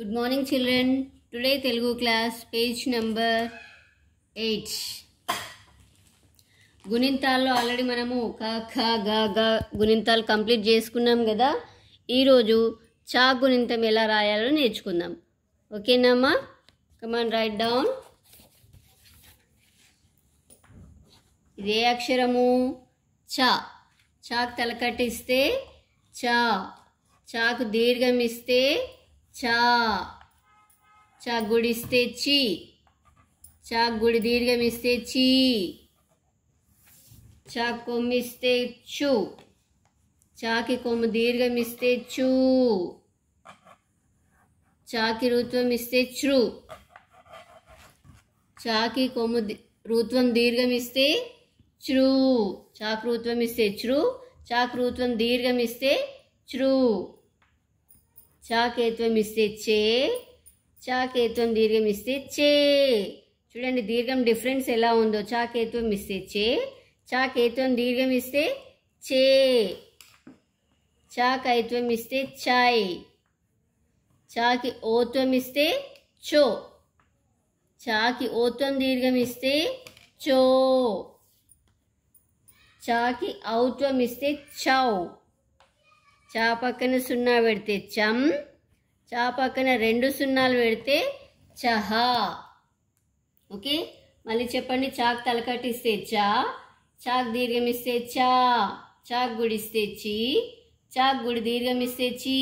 good morning children today Telugu class page number eight గుణింతాల్లో already మనము క ఖ గ గ గుణింతాలు కంప్లీట్ చేసుకున్నాం కదా ఈరోజు చా గుణింతం ఎలా రాయాలో నేర్చుకుందాం ఓకేనామా కమాన్ రైట్ డౌన్ ఇదే అక్షరము చా చాకు తలకట్టిస్తే చా చాకు దీర్ఘం ఇస్తే చా చా గుడిస్తే చి చా గుడి దీర్ఘం ఇస్తే చీ చా ఇస్తే చు చాకి కొమ్ము దీర్ఘం ఇస్తే చు చాకి రుత్వం ఇస్తే చ్రు చాకి కొమ్ము రుత్వం దీర్ఘం ఇస్తే చ్రు చాకృత్వం ఇస్తే చ్రు చాకృత్వం దీర్ఘం ఇస్తే చ్రు చాకేత్వం ఇస్తే చే చాకేత్వం దీర్ఘం ఇస్తే చే చూడండి దీర్ఘం డిఫరెన్స్ ఎలా ఉందో చాకేత్వం ఇస్తే చే చాకేత్వం దీర్ఘం ఇస్తే చే చాకైత్వం ఇస్తే చాయ్ చాకి ఓత్వం ఇస్తే చో చాకి ఓత్వం దీర్ఘం ఇస్తే చో చాకి ఔత్వం ఇస్తే చౌ చా పక్కన సున్నా పెడితే చం చా పక్కన రెండు సున్నాలు పెడితే చహా ఓకే మళ్ళీ చెప్పండి చాక్ తలకట్టిస్తే చా చాక్ దీర్ఘం ఇస్తే చా చాక్ గుడిస్తే చీ చాక్ గుడి దీర్ఘం ఇస్తే చీ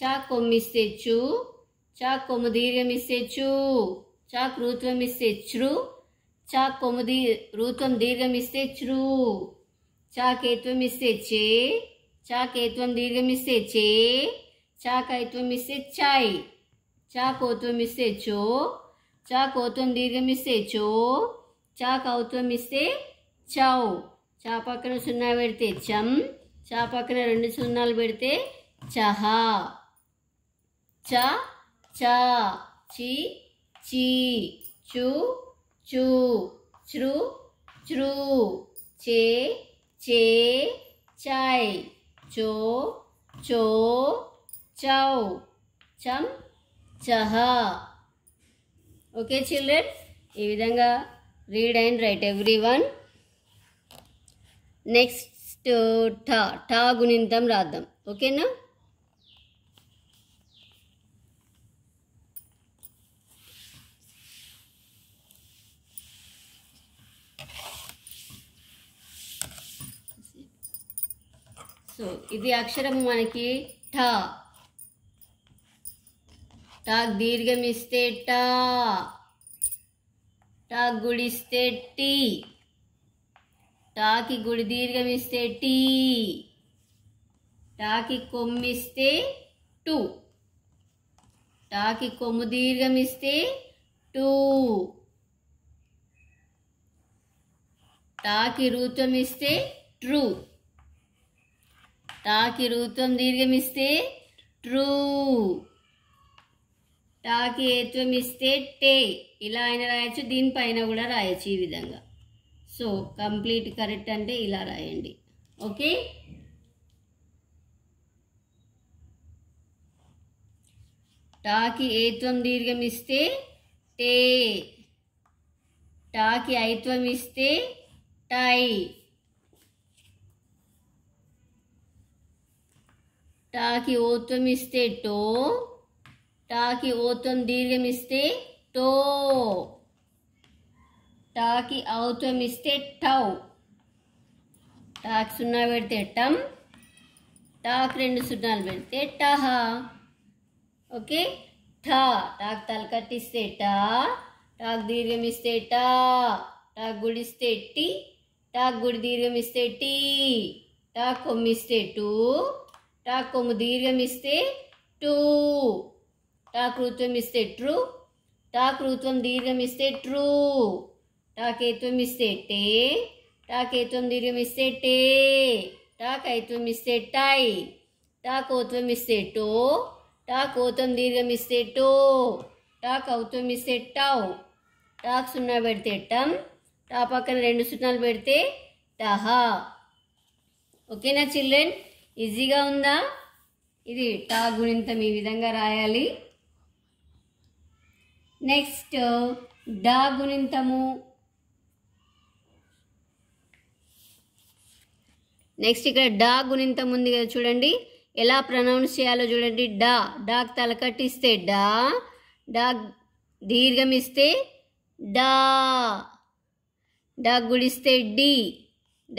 చాక్ కొమ్మిస్తే చు చాక్ కొమ్ము దీర్ఘం ఇస్తే చు చాక్ రూత్వం ఇస్తే చ్రు చాక్ కొమ్ము దీ రుత్వం దీర్ఘం ఇస్తే చ్రు చాక్ ఏత్వం ఇస్తే చే చాకేత్వం దీర్ఘమిస్తే చే చాకైత్వం ఇస్తే చాయ్ చాకోత్వం ఇస్తే చో చాకోత్వం దీర్ఘం ఇస్తే చో చాకౌత్వం ఇస్తే చౌ చా పక్కన సున్నా పెడితే చం చా పక్కన రెండు సున్నాలు పెడితే చహా చ చ చి చి చు చు చృ చృ చే చే చాయ్ చో చో చౌ చం చహ ఓకే చిల్డ్రన్ ఈ విధంగా read and write every one next ఠా ఠా గుణింతం రాద్దాం ఓకేనా సో ఇది అక్షరం మనకి ఠ టాక్ దీర్ఘం ఇస్తే టా టాక్ గుడిస్తే టీ టాకి గుడి దీర్ఘం ఇస్తే టీ టాకి కొమ్మిస్తే టూ టాకి కొమ్ము దీర్ఘం ఇస్తే టూ టాకి రూతం ఇస్తే ట్రూ టాకి రూత్వం దీర్ఘమిస్తే ట్రూ టాకి ఏత్వం ఇస్తే టే ఇలా అయినా రాయొచ్చు దీనిపైన కూడా రాయొచ్చు ఈ విధంగా సో కంప్లీట్ కరెక్ట్ అంటే ఇలా రాయండి ఓకే టాకి ఏత్వం దీర్ఘం ఇస్తే టే టాకి ఐత్వం ఇస్తే టై టాకి ఓత్వం ఇస్తే టో టాకి ఓత్వం దీర్ఘం ఇస్తే టో టాకి ఔత్వం ఇస్తే టౌ టాకి సున్నా పెడితే టమ్ టాక్ రెండు సున్నాలు పెడితే టహ ఓకే ఠా టాక్ తలకట్టిస్తే టా టాక్ దీర్ఘం ఇస్తే టా టాక్ గుడిస్తే టీ టాక్ గుడి దీర్ఘం ఇస్తే టీ టాక్ కొమ్మిస్తే టూ టా కొమ్ము దీర్ఘం ఇస్తే టూ టాకృత్వం ఇస్తే ట్రూ టా కృత్వం దీర్ఘం ఇస్తే ట్రూ టాకేత్వం ఇస్తే టే టాకేత్వం దీర్ఘం ఇస్తే టే టాకైత్వం ఇస్తే టై టాకోత్వం ఇస్తే టో టాకోత్వం దీర్ఘం ఇస్తే టో టాకౌత్వం ఇస్తే టౌ టాక్ సున్నా పెడితే టమ్ టా పక్కన రెండు సున్నాలు పెడితే టహా ఓకేనా చిల్డ్రన్ ఈజీగా ఉందా ఇది టా గుణింతం ఈ విధంగా రాయాలి నెక్స్ట్ డా గుణింతము నెక్స్ట్ ఇక్కడ డా గుణింతం ఉంది కదా చూడండి ఎలా ప్రనౌన్స్ చేయాలో చూడండి డా డాక్ తలకట్టిస్తే డా డాక్ ఇస్తే డా డాక్ గుడిస్తే డి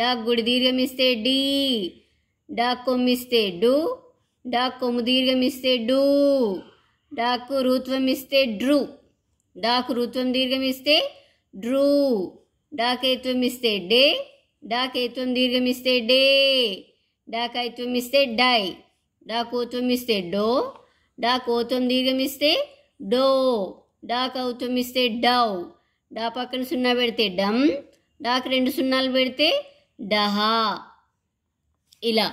డాక్ గుడి దీర్ఘం ఇస్తే డి డాకు ఇస్తే డు డాకు దీర్ఘం ఇస్తే డూ డాకు రుత్వం ఇస్తే డ్రు డాకు రుత్వం దీర్ఘం ఇస్తే డ్రూ డాకేత్వం ఇస్తే డే డాకేత్వం దీర్ఘం ఇస్తే డే డాకాయిత్వం ఇస్తే డై డాకోత్వం ఇస్తే డో డాకోత్వం దీర్ఘం ఇస్తే డో డాకౌత్వం ఇస్తే డౌ డా పక్కన సున్నా పెడితే డమ్ డాక్ రెండు సున్నాలు పెడితే డహా ఇలా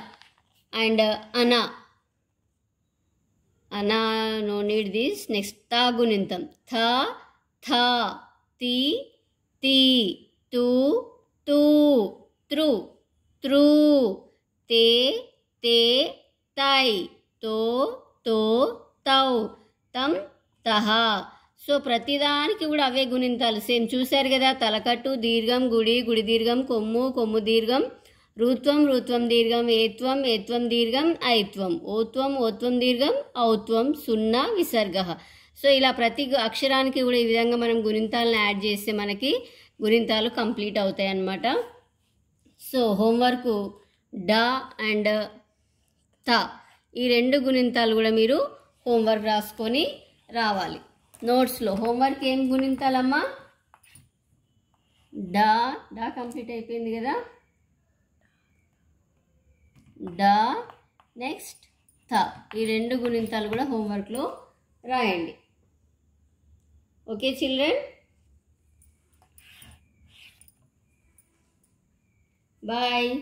అండ్ అనా అనా నో నీడ్ దిస్ నెక్స్ట్ తా గుణింతం థ థ తి తి తూ తూ త్రు త్రు తే తే తై తో తో తౌ తం తహ సో ప్రతిదానికి కూడా అవే గుణింతాలు సేమ్ చూశారు కదా తలకట్టు దీర్ఘం గుడి గుడి దీర్ఘం కొమ్ము కొమ్ము దీర్ఘం రుత్వం రుత్వం దీర్ఘం ఏత్వం ఏత్వం దీర్ఘం ఐత్వం ఓత్వం ఓత్వం దీర్ఘం ఔత్వం సున్నా విసర్గ సో ఇలా ప్రతి అక్షరానికి కూడా ఈ విధంగా మనం గుణింతాలను యాడ్ చేస్తే మనకి గుణింతాలు కంప్లీట్ అవుతాయి అన్నమాట సో హోంవర్క్ డ అండ్ త ఈ రెండు గుణింతాలు కూడా మీరు హోంవర్క్ రాసుకొని రావాలి నోట్స్లో హోంవర్క్ ఏం గుణింతాలమ్మా డా డా కంప్లీట్ అయిపోయింది కదా ద నెక్స్ట్ థ ఈ రెండు గుణింతాలు కూడా హోంవర్క్లో రాయండి ఓకే చిల్డ్రన్ బాయ్